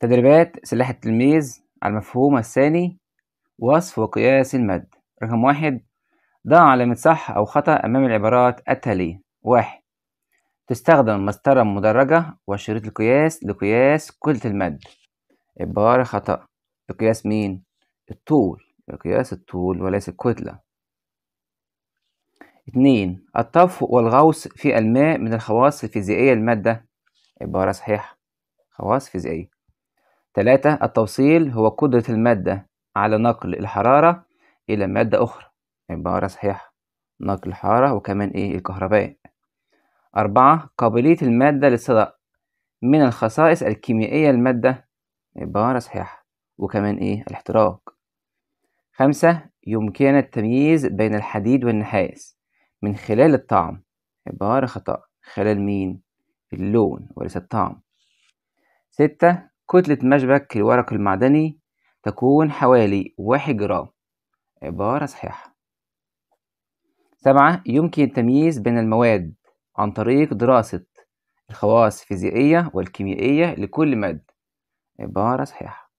تدريبات سلاح التلميذ على المفهوم الثاني وصف وقياس المد رقم واحد ضع علامة صح أو خطأ أمام العبارات التالية واحد تستخدم مسطرة مدرجة وشريط القياس لقياس كتلة المد عبارة خطأ لقياس مين؟ الطول لقياس الطول وليس الكتلة اتنين الطفو والغوص في الماء من الخواص الفيزيائية للمادة عبارة صحيحة خواص فيزيائية تلاتة التوصيل هو قدرة المادة على نقل الحرارة إلى مادة أخرى عبارة صحيحة نقل الحرارة وكمان إيه الكهرباء أربعة قابلية المادة للصدأ من الخصائص الكيميائية للمادة عبارة صحيحة وكمان إيه الاحتراق خمسة يمكن التمييز بين الحديد والنحاس من خلال الطعم عبارة خطأ خلال مين اللون وليس الطعم ستة كتلة مشبك الورق المعدني تكون حوالي واحد جرام عبارة صحيحة سبعة يمكن التمييز بين المواد عن طريق دراسة الخواص الفيزيائية والكيميائية لكل مادة عبارة صحيحة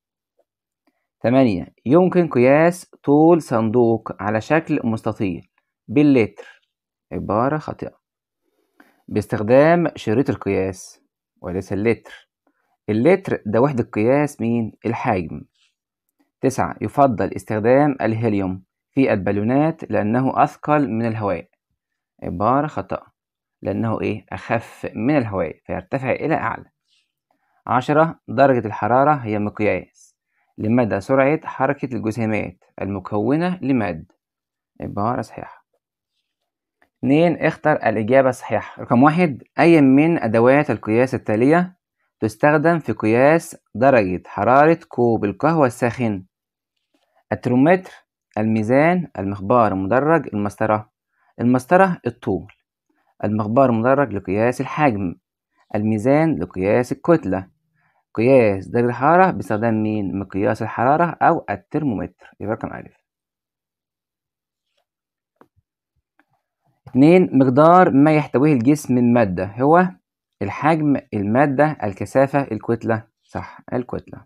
ثمانية يمكن قياس طول صندوق على شكل مستطيل باللتر عبارة خاطئة باستخدام شريط القياس وليس اللتر اللتر ده وحدة قياس مين؟ الحجم تسعة يفضل استخدام الهيليوم في البالونات لأنه أثقل من الهواء عبارة خطأ لأنه إيه؟ أخف من الهواء فيرتفع إلى أعلى عشرة درجة الحرارة هي مقياس لمدى سرعة حركة الجسيمات المكونة لمادة. عبارة صحيحة اتنين اختر الإجابة الصحيحة رقم واحد أي من أدوات القياس التالية تستخدم في قياس درجة حرارة كوب القهوة الساخن الترومتر الميزان المخبار المدرج المسطرة المسطرة الطول المخبار المدرج لقياس الحجم الميزان لقياس الكتلة قياس درجة الحرارة باستخدام مين؟ مقياس الحرارة أو الترمومتر يبقى رقم ألف اتنين مقدار ما يحتويه الجسم من مادة هو الحجم المادة الكثافة الكتلة صح الكتلة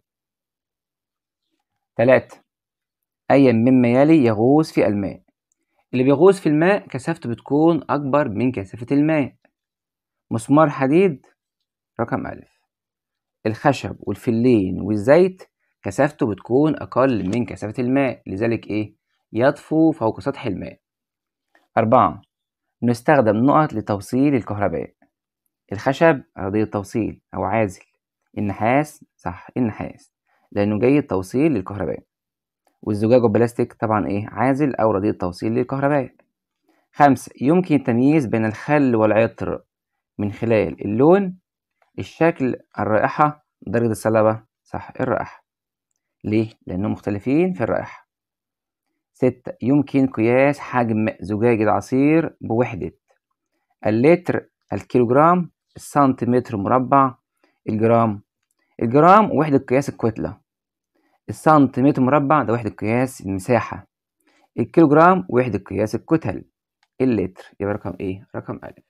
تلاتة أي مما يلي يغوص في الماء اللي بيغوص في الماء كثافته بتكون أكبر من كثافة الماء مسمار حديد رقم ألف الخشب والفلين والزيت كثافته بتكون أقل من كثافة الماء لذلك إيه يطفو فوق سطح الماء أربعة نستخدم نقط لتوصيل الكهرباء الخشب غضية توصيل أو عازل النحاس صح النحاس لأنه جيد توصيل للكهرباء والزجاج والبلاستيك طبعا إيه عازل أو رديء التوصيل للكهرباء خمسة يمكن التمييز بين الخل والعطر من خلال اللون الشكل الرائحة درجة الصلابة صح الرائحة ليه؟ لأنهم مختلفين في الرائحة ستة يمكن قياس حجم زجاج العصير بوحدة اللتر الكيلوجرام السنتيمتر مربع الجرام الجرام وحدة قياس الكتلة السنتيمتر مربع ده وحدة قياس المساحة الكيلو جرام وحدة قياس الكتل اللتر يبقى رقم ايه؟ رقم ألف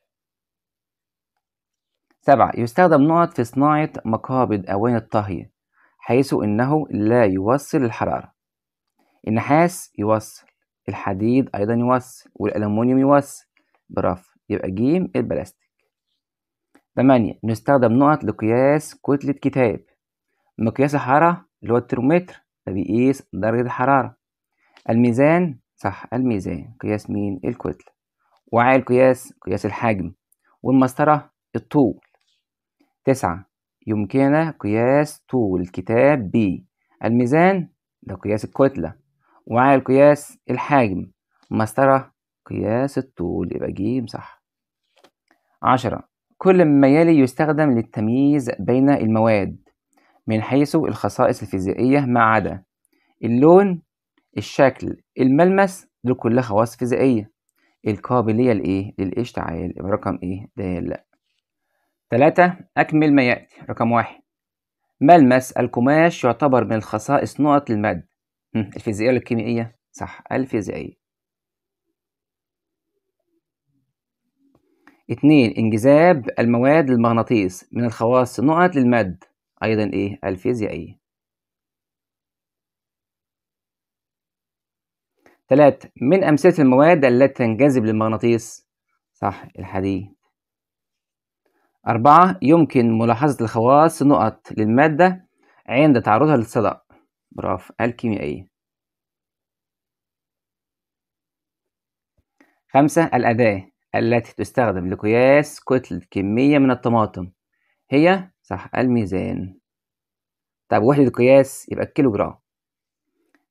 سبعة يستخدم نقط في صناعة مقابض أواني الطهي حيث إنه لا يوصل الحرارة النحاس يوصل الحديد أيضا يوصل والألمونيوم يوصل برافو يبقى جيم البلاستيك تمانية نستخدم نقط لقياس كتلة كتاب مقياس الحرارة اللي هو الترمومتر ده بيقيس درجة الحرارة الميزان صح الميزان قياس مين الكتلة وعاء القياس قياس الحجم والمسطرة الطول تسعة يمكننا قياس طول الكتاب ب الميزان ده قياس الكتلة وعاء القياس الحجم مسطرة قياس الطول يبقى ج صح عشرة كل ما يلي يستخدم للتمييز بين المواد من حيث الخصائص الفيزيائية ما عدا اللون الشكل الملمس دول كلها خواص فيزيائية القابلية لإيه؟ للإشتعال برقم إيه؟ لا تلاتة أكمل ما يأتي رقم واحد ملمس القماش يعتبر من الخصائص نقط المادة الفيزيائية ولا الكيميائية؟ صح الفيزيائية اتنين انجذاب المواد للمغناطيس من الخواص نقط للمد أيضا إيه الفيزيائية ثلاثة من أمثلة المواد التي تنجذب للمغناطيس صح الحديد أربعة يمكن ملاحظة الخواص نقط للمادة عند تعرضها للصدأ برافو الكيميائية خمسة الأداة التي تستخدم لقياس كتلة كمية من الطماطم هي صح الميزان طب وحدة القياس يبقى الكيلو جرام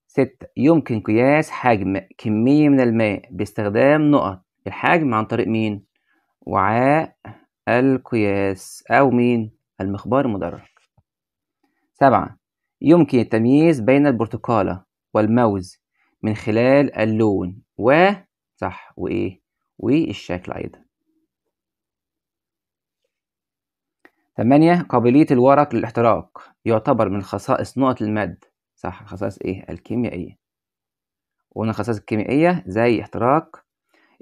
ستة يمكن قياس حجم كمية من الماء باستخدام نقط الحجم عن طريق مين وعاء القياس أو مين المخبار المدرج سبعة يمكن التمييز بين البرتقالة والموز من خلال اللون و صح وإيه والشكل أيضا ثمانية قابلية الورق للاحتراق يعتبر من خصائص نقط المد صح خصائص ايه الكيميائية ومن خصائص الكيميائية زي احتراق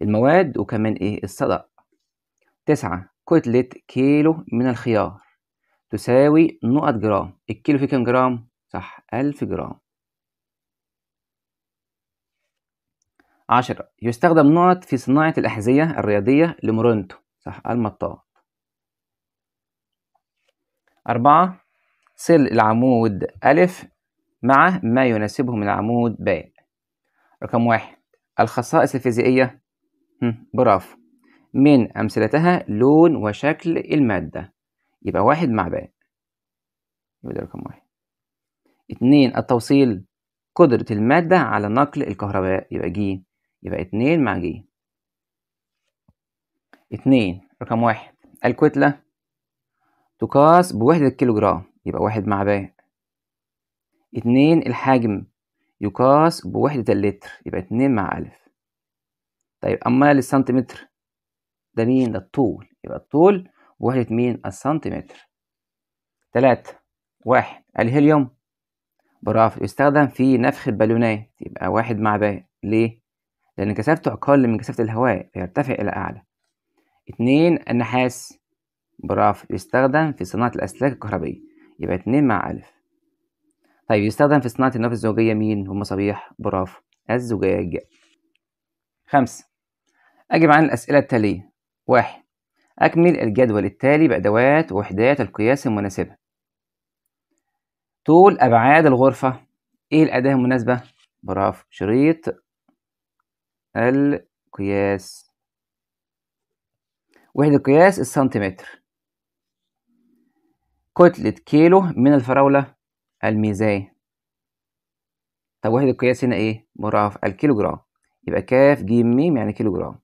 المواد وكمان ايه الصدأ تسعة كتلة كيلو من الخيار تساوي نقط جرام الكيلو فيه كام جرام؟ صح ألف جرام عشرة يستخدم نقط في صناعة الأحذية الرياضية لمورنتو صح المطاط أربعة صل العمود ألف مع ما يناسبه من العمود باء رقم واحد الخصائص الفيزيائية برافو من أمثلتها لون وشكل المادة يبقى واحد مع باء يبقى ده رقم واحد اتنين التوصيل قدرة المادة على نقل الكهرباء يبقى ج يبقى اتنين مع جي اتنين رقم واحد الكتلة تقاس بوحدة جرام يبقى واحد مع باء اتنين الحجم يقاس بوحدة اللتر يبقى اتنين مع ألف طيب أما للسنتيمتر ده مين ده الطول يبقى الطول بوحدة مين السنتيمتر تلاتة واحد الهيليوم برافو يستخدم في نفخ البالونات يبقى واحد مع باء ليه لأن كثافته أقل من كثافة الهواء فيرتفع إلى أعلى اتنين النحاس برافو يستخدم في صناعة الأسلاك الكهربائية يبقى اتنين مع ألف طيب يستخدم في صناعة النفط الزجاجية مين والمصابيح برافو الزجاج خمسة أجب عن الأسئلة التالية واحد أكمل الجدول التالي بأدوات ووحدات القياس المناسبة طول أبعاد الغرفة إيه الأداة المناسبة؟ برافو شريط القياس وحدة القياس السنتيمتر كتلة كيلو من الفراولة الميزان طب وحدة القياس هنا ايه؟ مضاعف الكيلوجرام يبقى كاف ج م يعني كيلوجرام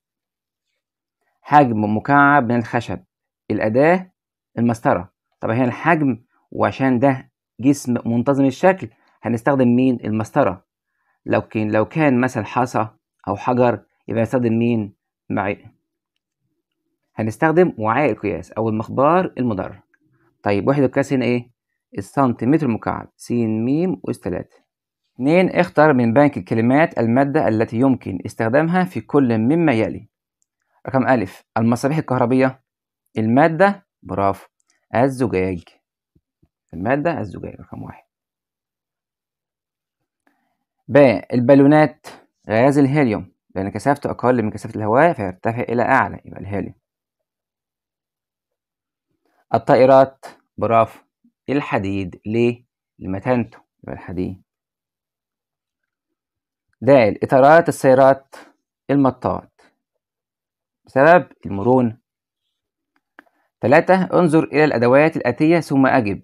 حجم مكعب من الخشب الأداة المسطرة طب هنا الحجم وعشان ده جسم منتظم الشكل هنستخدم مين؟ المسطرة لو كان لو كان مثلا حصى أو حجر يبقى هنستخدم مين؟ معي هنستخدم وعاء القياس أو المخبار المدرج طيب وحدة القياس هنا إيه؟ السنتيمتر مكعب س م أس 3 اثنين اختر من بنك الكلمات المادة التي يمكن استخدامها في كل مما يلي رقم أ المصابيح الكهربية المادة برافو الزجاج المادة الزجاج رقم واحد ب البالونات غاز الهيليوم لأن كثافته أقل من كثافة الهواء فيرتفع إلى أعلى يبقى الهيليوم الطائرات برافو إيه الحديد ليه؟ لمتانته يبقى الحديد ده الإطارات السيارات المطاط بسبب المرونة ثلاثة انظر إلى الأدوات الآتية ثم أجب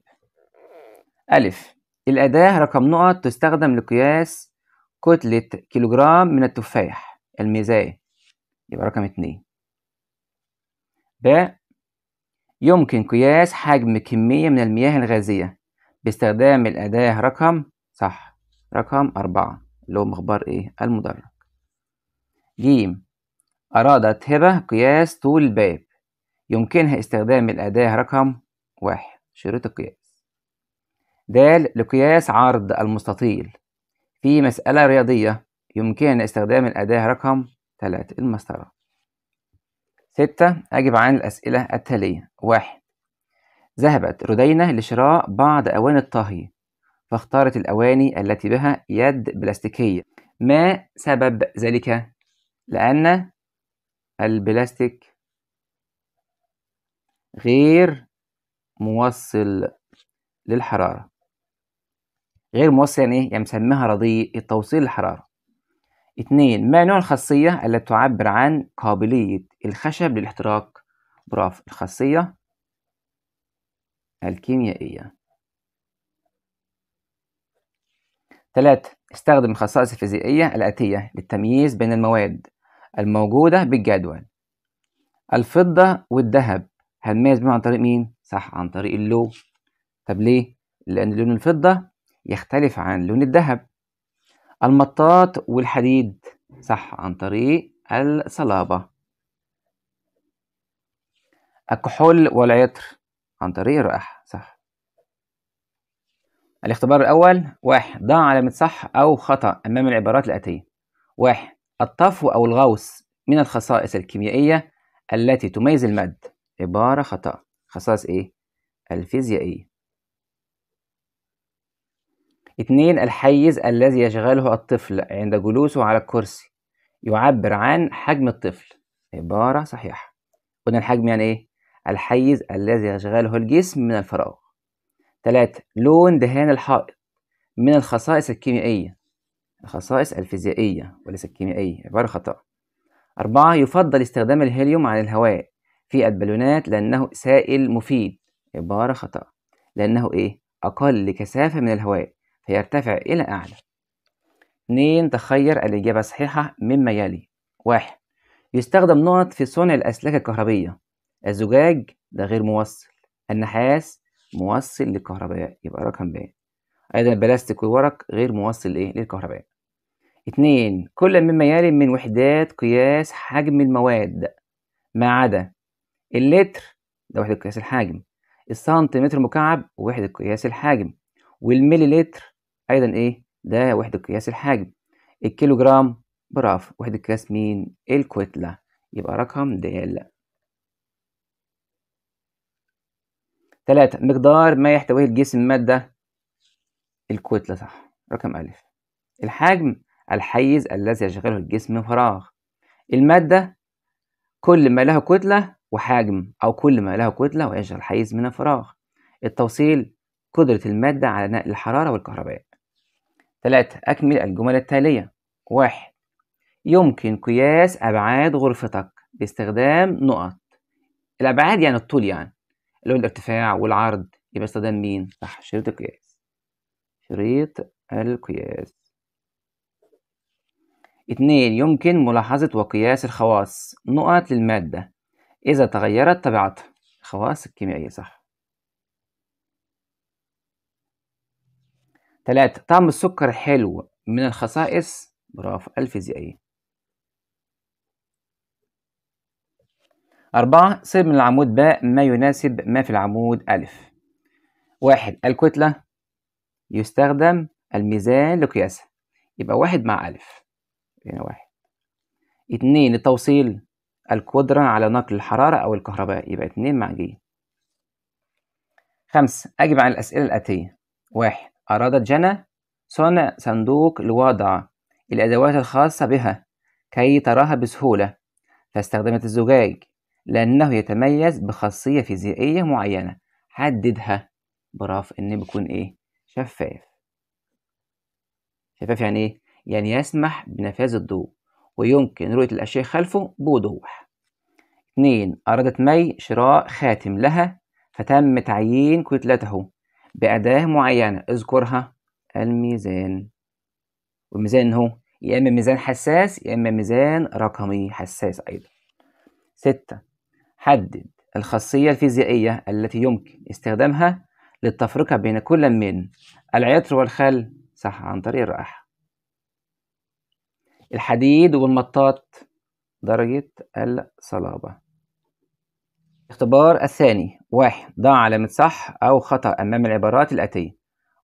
ألف الأداة رقم نقط تستخدم لقياس كتلة كيلوغرام من التفاح المزايا يبقى رقم اتنين ب يمكن قياس حجم كمية من المياه الغازية باستخدام الأداة رقم صح رقم أربعة اللي هو مخبار إيه المدرج ج أرادت هبة قياس طول الباب يمكنها استخدام الأداة رقم واحد شريط القياس د لقياس عرض المستطيل في مسألة رياضية يمكننا استخدام الأداة رقم 3 المسطرة. 6. أجب عن الأسئلة التالية: 1. ذهبت رودينا لشراء بعض أواني الطهي، فاختارت الأواني التي بها يد بلاستيكية. ما سبب ذلك؟ لأن البلاستيك غير موصل للحرارة. غير موصل يعني إيه؟ يعني مسميها رضيء التوصيل الحرارة اتنين ما نوع الخاصية التي تعبر عن قابلية الخشب للاحتراق برافو الخاصية الكيميائية ثلاثة استخدم الخصائص الفيزيائية الآتية للتمييز بين المواد الموجودة بالجدول الفضة والذهب هنميز بيهم عن طريق مين؟ صح عن طريق اللون طب ليه؟ لأن لون الفضة يختلف عن لون الذهب المطاط والحديد صح عن طريق الصلابة الكحول والعطر عن طريق الرائحة صح الاختبار الأول واحد ضع علامة صح أو خطأ أمام العبارات الآتية واحد الطفو أو الغوص من الخصائص الكيميائية التي تميز المادة عبارة خطأ خصائص إيه؟ الفيزيائية اثنين الحيز الذي يشغله الطفل عند جلوسه على الكرسي يعبر عن حجم الطفل عبارة صحيحة قلنا الحجم يعني ايه؟ الحيز الذي يشغله الجسم من الفراغ ثلاثة لون دهان الحائط من الخصائص الكيميائية الخصائص الفيزيائية وليس الكيميائية عبارة خطأ أربعة يفضل استخدام الهيليوم عن الهواء في البالونات لأنه سائل مفيد عبارة خطأ لأنه إيه؟ أقل كثافة من الهواء فيرتفع إلى أعلى اتنين تخير الإجابة الصحيحة مما يلي واحد يستخدم نقط في صنع الأسلاك الكهربية الزجاج ده غير موصل النحاس موصل للكهرباء يبقى رقم ب أيضا البلاستيك والورق غير موصل إيه للكهرباء اتنين كل مما يلي من وحدات قياس حجم المواد ما عدا اللتر ده وحدة قياس الحجم السنتيمتر مكعب وحدة قياس الحجم والملي لتر ايضا ايه ده وحده قياس الحجم الكيلو جرام برافو وحده قياس مين الكتله يبقى رقم د ثلاثة مقدار ما يحتويه الجسم مادة الكتلة صح رقم ألف الحجم الحيز الذي يشغله الجسم فراغ المادة كل ما له كتلة وحجم أو كل ما له كتلة ويشغل حيز من الفراغ التوصيل قدرة المادة على نقل الحرارة والكهرباء. ثلاثة أكمل الجمل التالية: واحد يمكن قياس أبعاد غرفتك باستخدام نقط. الأبعاد يعني الطول يعني اللي هو الارتفاع والعرض يبقى استخدام مين؟ صح شريط القياس. شريط القياس. اتنين يمكن ملاحظة وقياس الخواص نقط للمادة إذا تغيرت طبيعتها الخواص الكيميائية صح ثلاثة طعم السكر حلو من الخصائص برافو الفيزيائية أربعة صب من العمود باء ما يناسب ما في العمود ألف واحد الكتلة يستخدم الميزان لقياسها يبقى واحد مع ألف هنا واحد اتنين التوصيل القدرة على نقل الحرارة أو الكهرباء يبقى اتنين مع جي خمسة أجب عن الأسئلة الآتية واحد أرادت جنى صنع صندوق لوضع الأدوات الخاصة بها كي تراها بسهولة فاستخدمت الزجاج لأنه يتميز بخاصية فيزيائية معينة حددها برافو إن بيكون إيه شفاف شفاف يعني إيه؟ يعني يسمح بنفاذ الضوء ويمكن رؤية الأشياء خلفه بوضوح اتنين أرادت مي شراء خاتم لها فتم تعيين كتلته بأداة معينة اذكرها الميزان والميزان هو يا إما ميزان حساس يا إما ميزان رقمي حساس أيضا ستة حدد الخاصية الفيزيائية التي يمكن استخدامها للتفرقة بين كل من العطر والخل صح عن طريق الرائحة الحديد والمطاط درجة الصلابة الاختبار الثاني واحد ضع علامة صح أو خطأ أمام العبارات الآتية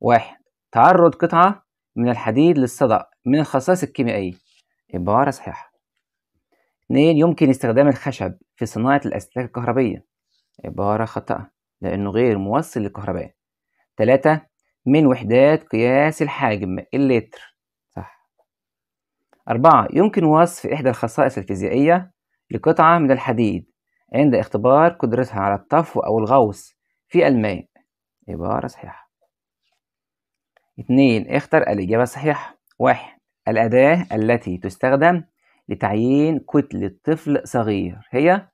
واحد تعرض قطعة من الحديد للصدأ من الخصائص الكيميائية عبارة صحيحة اتنين يمكن استخدام الخشب في صناعة الأسلاك الكهربية عبارة خطأ لأنه غير موصل للكهرباء تلاتة من وحدات قياس الحجم اللتر صح أربعة يمكن وصف إحدى الخصائص الفيزيائية لقطعة من الحديد عند اختبار قدرتها على الطفو أو الغوص في الماء عبارة صحيحة اتنين اختر الإجابة الصحيحة واحد الأداة التي تستخدم لتعيين كتلة طفل صغير هي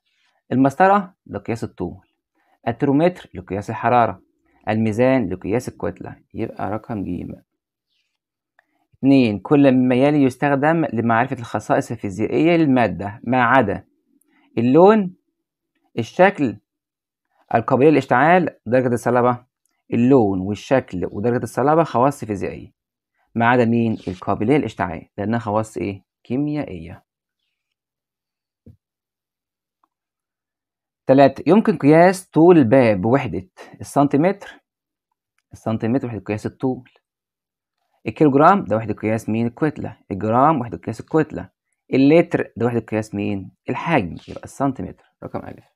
المسطرة لقياس الطول الترومتر لقياس الحرارة الميزان لقياس الكتلة يبقى رقم ج اتنين كل مما يلي يستخدم لمعرفة الخصائص الفيزيائية للمادة ما عدا اللون الشكل القابلية للاشتعال درجة الصلابة اللون والشكل ودرجة الصلابة خواص فيزيائية ما عدا مين القابلية للاشتعال لأنها خواص إيه كيميائية تلاتة يمكن قياس طول الباب بوحدة السنتيمتر السنتيمتر وحدة قياس الطول الكيلو جرام ده وحدة قياس مين الكتلة الجرام وحدة قياس الكتلة اللتر ده وحدة قياس مين الحجم يبقى السنتيمتر رقم ألف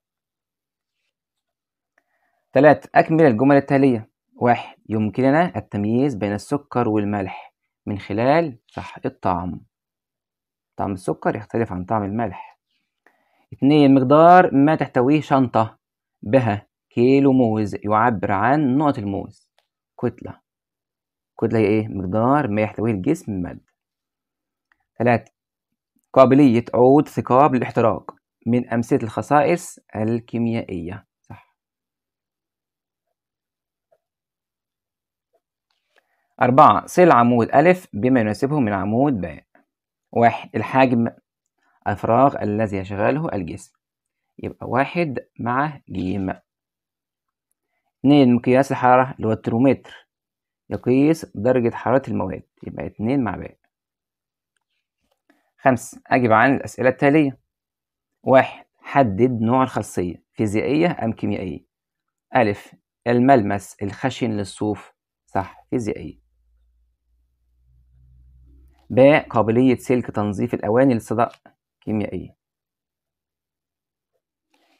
3 أكمل الجمل التالية واحد يمكننا التمييز بين السكر والملح من خلال شح الطعم طعم السكر يختلف عن طعم الملح اثنين مقدار ما تحتويه شنطة بها كيلو موز يعبر عن نقط الموز كتلة كتلة هي ايه؟ مقدار ما يحتويه الجسم من مادة قابلية عود ثقاب للاحتراق من أمثلة الخصائص الكيميائية أربعة صل عمود أ بما يناسبه من عمود باء واحد الحجم الفراغ الذي يشغله الجسم يبقى واحد مع ج. اتنين مقياس الحرارة اللي هو يقيس درجة حرارة المواد يبقى اتنين مع باء خمسة أجب عن الأسئلة التالية واحد حدد نوع الخاصية فيزيائية أم كيميائية أ الملمس الخشن للصوف صح فيزيائية ب قابلية سلك تنظيف الأواني للصدأ كيميائية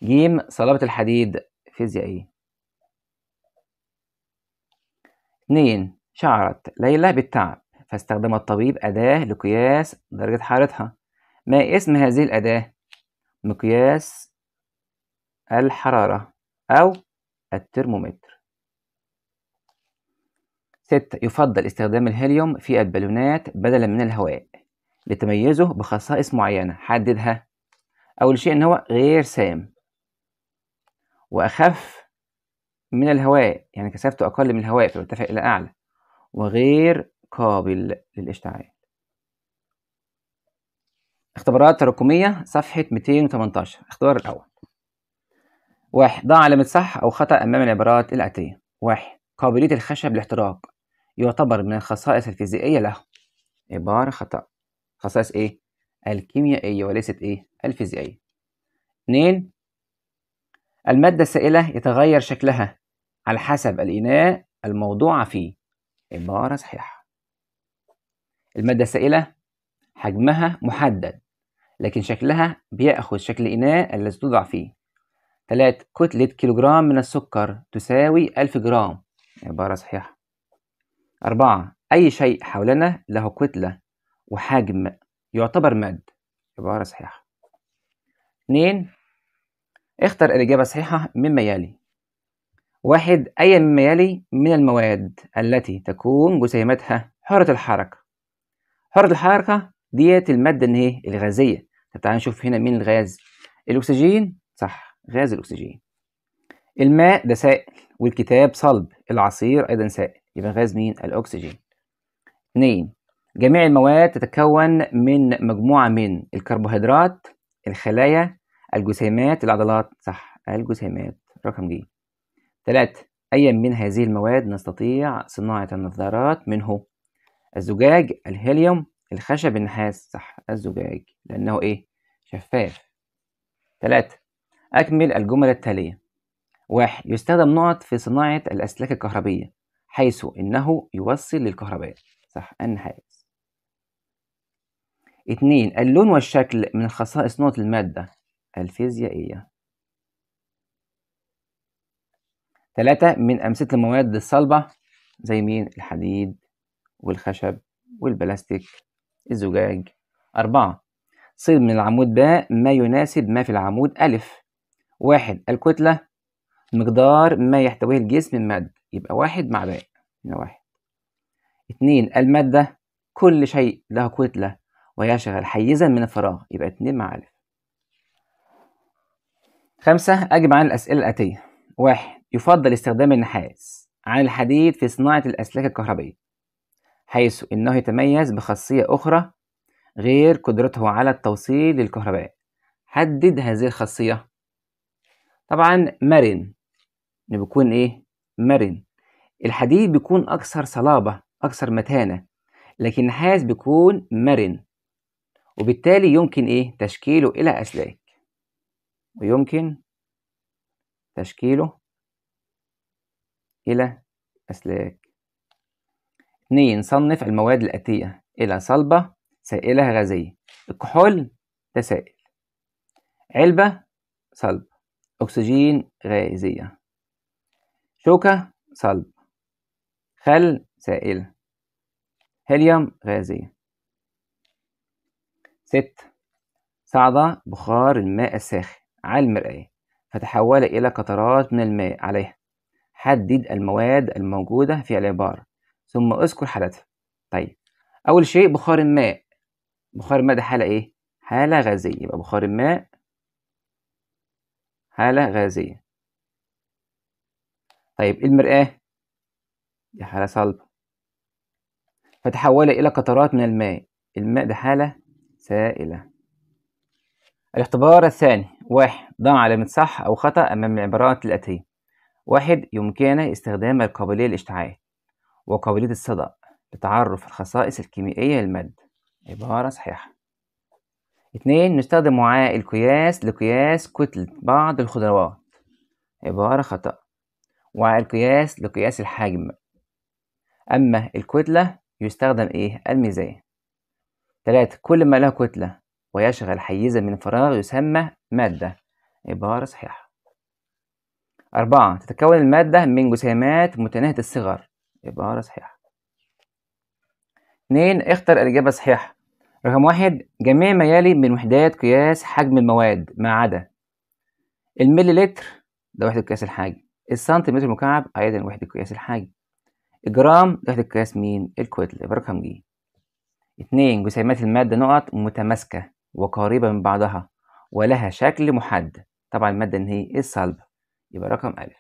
ج صلابة الحديد فيزيائية اتنين شعرت ليلى بالتعب فاستخدم الطبيب أداة لقياس درجة حرارتها ما اسم هذه الأداة؟ مقياس الحرارة أو الترمومتر ستة يفضل استخدام الهيليوم في البالونات بدلا من الهواء لتميزه بخصائص معينة حددها أول شيء إن هو غير سام وأخف من الهواء يعني كثافته أقل من الهواء فبيرتفع إلى أعلى وغير قابل للاشتعال اختبارات تراكمية صفحة 218 اختبار الأول واحد ضع علامة صح أو خطأ أمام العبارات الآتية واحد قابلية الخشب لاحتراق يعتبر من الخصائص الفيزيائية له عبارة خطأ خصائص إيه؟ الكيميائية وليست إيه؟ الفيزيائية اثنين المادة السائلة يتغير شكلها على حسب الإناء الموضوع فيه عبارة صحيحة المادة السائلة حجمها محدد لكن شكلها بيأخذ شكل الإناء الذي توضع فيه ثلاث كتلة كيلوغرام من السكر تساوي ألف جرام عبارة صحيحة أربعة أي شيء حولنا له كتلة وحجم يعتبر مد عبارة صحيحة اتنين اختر الإجابة الصحيحة مما يلي واحد أي مما يلي من المواد التي تكون جسيمتها حرة الحركة حرة الحركة ديت المادة إن هي الغازية طب تعالى نشوف هنا مين الغاز الأكسجين صح غاز الأكسجين الماء ده سائل والكتاب صلب العصير أيضا سائل يبقى غاز مين الأكسجين اثنين جميع المواد تتكون من مجموعة من الكربوهيدرات الخلايا الجسيمات العضلات صح الجسيمات رقم دي ثلاثة أي من هذه المواد نستطيع صناعة النظارات منه الزجاج الهيليوم الخشب النحاس صح الزجاج لأنه إيه شفاف ثلاثة أكمل الجمل التالية واحد يستخدم نقط في صناعة الأسلاك الكهربية حيث إنه يوصل للكهرباء صح النحاس اتنين اللون والشكل من خصائص نقط المادة الفيزيائية ثلاثة من أمثلة المواد الصلبة زي مين الحديد والخشب والبلاستيك الزجاج أربعة صيد من العمود باء ما يناسب ما في العمود ألف واحد الكتلة مقدار ما يحتويه الجسم من مادة يبقى واحد مع باقي هنا واحد اتنين المادة كل شيء له كتلة ويشغل حيزا من الفراغ يبقى اتنين مع ألف خمسة أجب عن الأسئلة الآتية واحد يفضل استخدام النحاس عن الحديد في صناعة الأسلاك الكهربية حيث إنه يتميز بخاصية أخرى غير قدرته على التوصيل للكهرباء حدد هذه الخاصية طبعا مرن بيكون إيه مرن الحديد بيكون أكثر صلابة أكثر متانة لكن النحاس بيكون مرن وبالتالي يمكن إيه تشكيله إلى أسلاك ويمكن تشكيله إلى أسلاك اتنين صنف المواد الآتية إلى صلبة سائلة غازية الكحول ده سائل علبة صلب أكسجين غازية شوكة صلب خل سائلة هيليوم غازية ست صعد بخار الماء الساخن على المرآة فتحول إلى قطرات من الماء عليها حدد المواد الموجودة في العبارة ثم اذكر حالتها طيب أول شيء بخار الماء بخار الماء ده حالة إيه؟ حالة غازية يبقى بخار الماء حالة غازية طيب المرآة دي حالة صلبة فتحول إلى قطرات من الماء الماء ده حالة سائلة الاختبار الثاني واحد ضع علامة صح أو خطأ أمام العبارات الآتية واحد يمكننا استخدام القابلية للإشتعال وقابلية الصدأ لتعرف الخصائص الكيميائية للمادة عبارة صحيحة اتنين نستخدم وعاء القياس لقياس كتلة بعض الخضروات عبارة خطأ وعاء القياس لقياس الحجم أما الكتلة يستخدم إيه الميزان تلاتة كل ما له كتلة ويشغل حيزا من فراغ يسمى مادة عبارة صحيحة أربعة تتكون المادة من جسيمات متناهية الصغر عبارة صحيحة اتنين اختر الإجابة الصحيحة رقم واحد جميع ما يلي من وحدات قياس حجم المواد ما عدا المللتر ده وحدة قياس الحاجة السنتيمتر مكعب أيضا وحدة قياس الحاجة جرام لوحدة القياس مين؟ الكويتل برقم جي اتنين جسيمات المادة نقط متماسكة وقريبة من بعضها ولها شكل محدد طبعا المادة إن هي الصلبة يبقى رقم ألف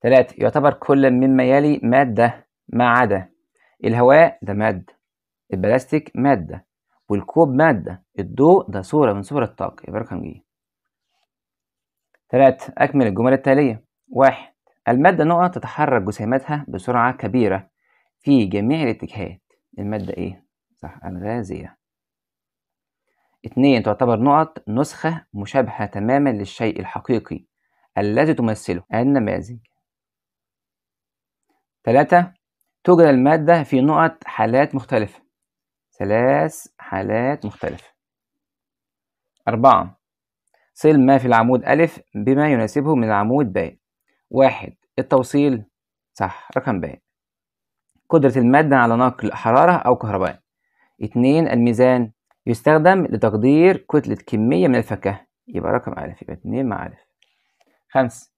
تلاتة يعتبر كل مما يلي مادة ما عدا الهواء ده مادة البلاستيك مادة والكوب مادة الضوء ده صورة من صور الطاقة يبقى رقم ج تلاتة أكمل الجمل التالية واحد المادة نقط تتحرك جسيماتها بسرعة كبيرة في جميع الاتجاهات المادة إيه؟ صح الغازية اتنين تعتبر نقط نسخة مشابهة تماما للشيء الحقيقي الذي تمثله النماذج تلاتة توجد المادة في نقط حالات مختلفة ثلاث حالات مختلفة أربعة صل ما في العمود ألف بما يناسبه من العمود باء واحد التوصيل صح رقم ب قدرة المادة على نقل حرارة أو كهرباء اتنين الميزان يستخدم لتقدير كتلة كمية من الفاكهة يبقى رقم ألف يبقى اتنين مع ألف خمسة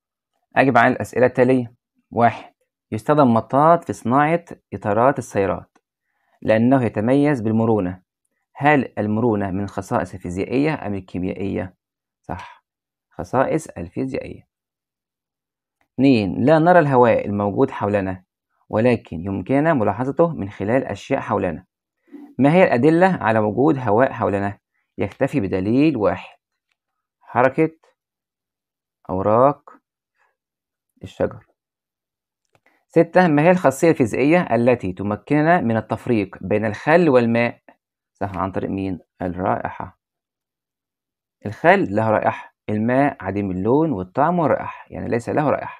أجب عن الأسئلة التالية واحد يستخدم مطاط في صناعة إطارات السيارات لأنه يتميز بالمرونة هل المرونة من الخصائص الفيزيائية أم الكيميائية؟ صح خصائص الفيزيائية اثنين لا نرى الهواء الموجود حولنا ولكن يمكننا ملاحظته من خلال أشياء حولنا ما هي الأدلة على وجود هواء حولنا؟ يكتفي بدليل واحد حركة أوراق الشجر ستة ما هي الخاصية الفيزيائية التي تمكننا من التفريق بين الخل والماء؟ صح عن طريق مين؟ الرائحة الخل له رائحة الماء عديم اللون والطعم والرائحة يعني ليس له رائحة